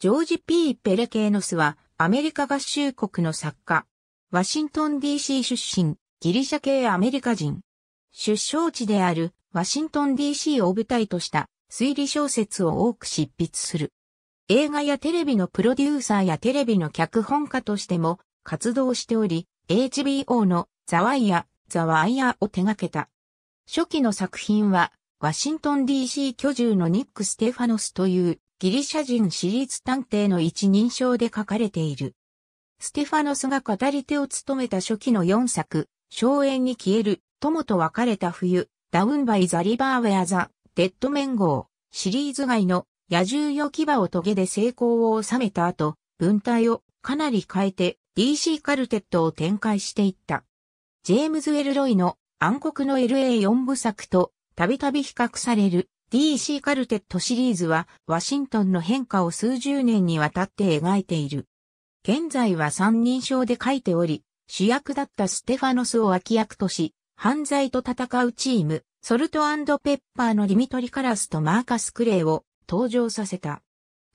ジョージ・ P・ ペレケーノスは、アメリカ合衆国の作家。ワシントン DC 出身、ギリシャ系アメリカ人。出生地である、ワシントン DC を舞台とした推理小説を多く執筆する。映画やテレビのプロデューサーやテレビの脚本家としても活動しており、HBO のザワイヤ、ザワイヤを手掛けた。初期の作品は、ワシントン DC 居住のニック・ステファノスというギリシャ人私立探偵の一人称で書かれている。ステファノスが語り手を務めた初期の4作、荘園に消える、友と別れた冬、ダウンバイザリバーウェアザ、デッドメン号、シリーズ外の野獣よ牙を遂げで成功を収めた後、文体をかなり変えて DC カルテットを展開していった。ジェームズ・エルロイの暗黒の LA4 部作とたびたび比較される DC カルテットシリーズはワシントンの変化を数十年にわたって描いている。現在は三人称で書いており、主役だったステファノスを脇役とし、犯罪と戦うチーム、ソルトペッパーのリミトリカラスとマーカス・クレイを登場させた。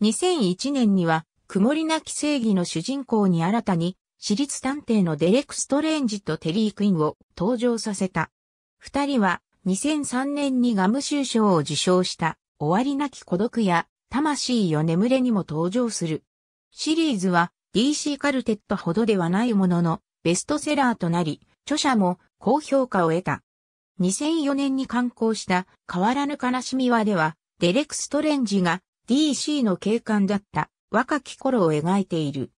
2001年には、曇りなき正義の主人公に新たに、私立探偵のデレク・ストレンジとテリー・クインを登場させた。二人は2003年にガム州賞を受賞した終わりなき孤独や魂よ眠れにも登場する。シリーズは DC カルテットほどではないもののベストセラーとなり、著者も高評価を得た。2004年に刊行した変わらぬ悲しみはでは、デレク・ストレンジが DC の警官だった若き頃を描いている。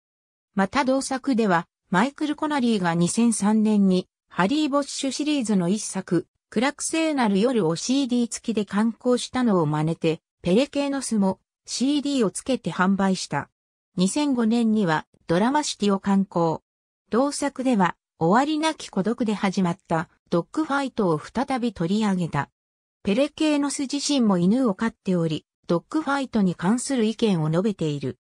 また同作では、マイクル・コナリーが2003年にハリー・ボッシュシリーズの一作、暗く聖なる夜を CD 付きで刊行したのを真似て、ペレ系のスも CD を付けて販売した。2005年にはドラマシティを刊行。同作では終わりなき孤独で始まったドッグファイトを再び取り上げた。ペレ系のス自身も犬を飼っており、ドッグファイトに関する意見を述べている。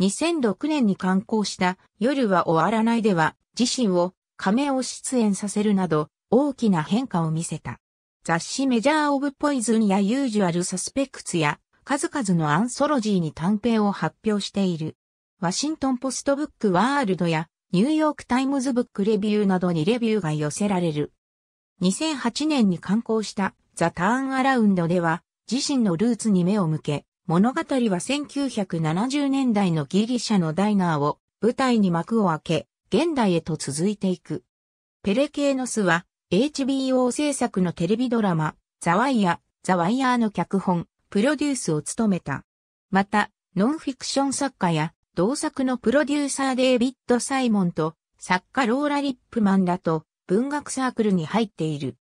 2006年に刊行した夜は終わらないでは自身を仮面を出演させるなど大きな変化を見せた。雑誌メジャー・オブ・ポイズンやユージュアル・サスペクツや数々のアンソロジーに短編を発表している。ワシントン・ポスト・ブック・ワールドやニューヨーク・タイムズ・ブック・レビューなどにレビューが寄せられる。2008年に刊行したザ・ターン・アラウンドでは自身のルーツに目を向け、物語は1970年代のギリシャのダイナーを舞台に幕を開け、現代へと続いていく。ペレケーノスは HBO 制作のテレビドラマ、ザ・ワイヤー、ザ・ワイヤーの脚本、プロデュースを務めた。また、ノンフィクション作家や、同作のプロデューサーデイビッド・サイモンと、作家ローラ・リップマンらと、文学サークルに入っている。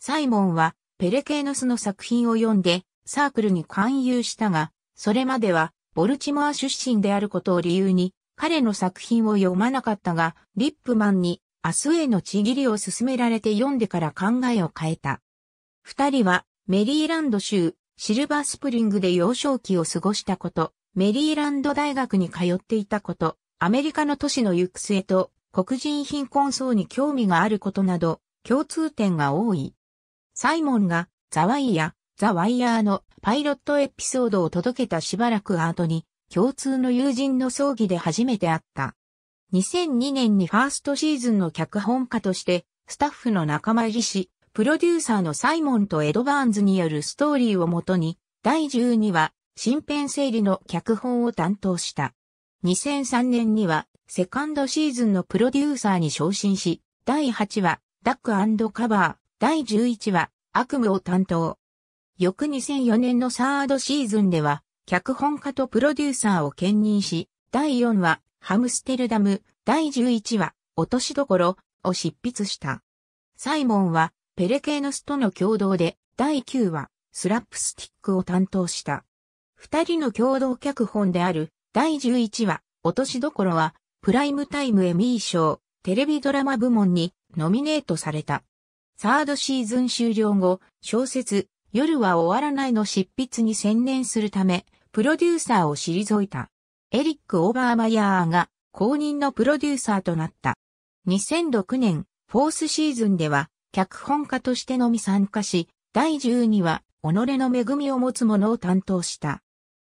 サイモンは、ペレケーノスの作品を読んで、サークルに勧誘したが、それまでは、ボルチモア出身であることを理由に、彼の作品を読まなかったが、リップマンに明日へのちぎりを勧められて読んでから考えを変えた。二人はメリーランド州シルバースプリングで幼少期を過ごしたこと、メリーランド大学に通っていたこと、アメリカの都市の行く末と黒人貧困層に興味があることなど共通点が多い。サイモンがザワイヤ、ザワイヤーのパイロットエピソードを届けたしばらく後に共通の友人の葬儀で初めて会った。2002年にファーストシーズンの脚本家として、スタッフの仲間入りし、プロデューサーのサイモンとエドバーンズによるストーリーをもとに、第12話、新編整理の脚本を担当した。2003年には、セカンドシーズンのプロデューサーに昇進し、第8話、ダックカバー、第11話、悪夢を担当。翌2004年のサードシーズンでは、脚本家とプロデューサーを兼任し、第4話、ハムステルダム第11話落としどころを執筆した。サイモンはペレケーヌスとの共同で第9話スラップスティックを担当した。二人の共同脚本である第11話落としどころはプライムタイムエミー賞テレビドラマ部門にノミネートされた。サードシーズン終了後、小説夜は終わらないの執筆に専念するため、プロデューサーを退いた。エリック・オーバーマヤーが公認のプロデューサーとなった。2006年、フォースシーズンでは、脚本家としてのみ参加し、第1に話、己の恵みを持つ者を担当した。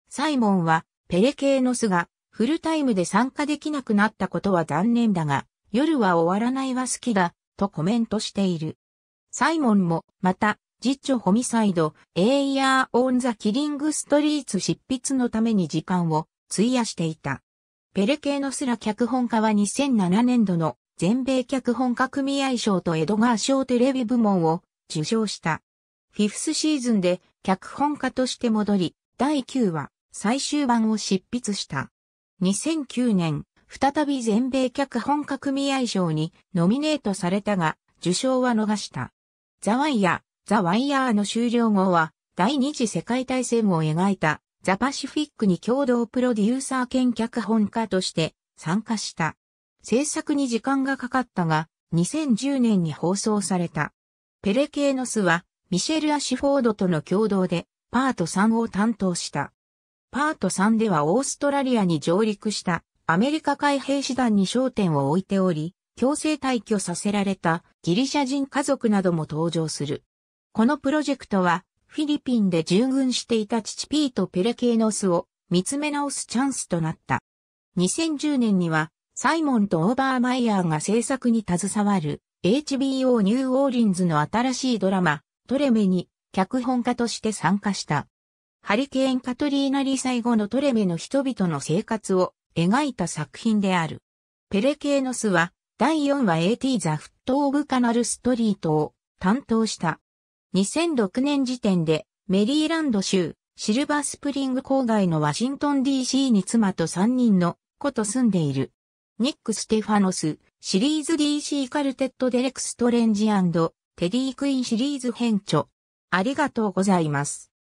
サイモンは、ペレケーノスが、フルタイムで参加できなくなったことは残念だが、夜は終わらないは好きだ、とコメントしている。サイモンも、また、実著ホミサイド、エイヤー・オン・ザ・キリング・ストリーツ執筆のために時間を費やしていた。ペレーノスラ脚本家は2007年度の全米脚本家組合賞とエドガー賞テレビ部門を受賞した。フィフスシーズンで脚本家として戻り、第9話最終版を執筆した。2009年、再び全米脚本家組合賞にノミネートされたが、受賞は逃した。ザ・ワイヤー、ザ・ワイヤーの終了後は、第二次世界大戦を描いたザ・パシフィックに共同プロデューサー兼脚本家として参加した。制作に時間がかかったが、2010年に放送された。ペレケーノスは、ミシェル・アシフォードとの共同で、パート3を担当した。パート3ではオーストラリアに上陸したアメリカ海兵士団に焦点を置いており、強制退去させられたギリシャ人家族なども登場する。このプロジェクトはフィリピンで従軍していた父ピート・ペレケーノスを見つめ直すチャンスとなった。2010年には、サイモンとオーバーマイヤーが制作に携わる HBO ニューオーリンズの新しいドラマ、トレメに脚本家として参加した。ハリケーン・カトリーナリー最後のトレメの人々の生活を描いた作品である。ペレケーノスは第4話 AT ザ・フット・オブ・カナル・ストリートを担当した。2006年時点でメリーランド州シルバースプリング郊外のワシントン DC に妻と3人の子と住んでいる。ニック・ステファノスシリーズ DC カルテットデレクストレンジテディ・クイーンシリーズ編著。ありがとうございます。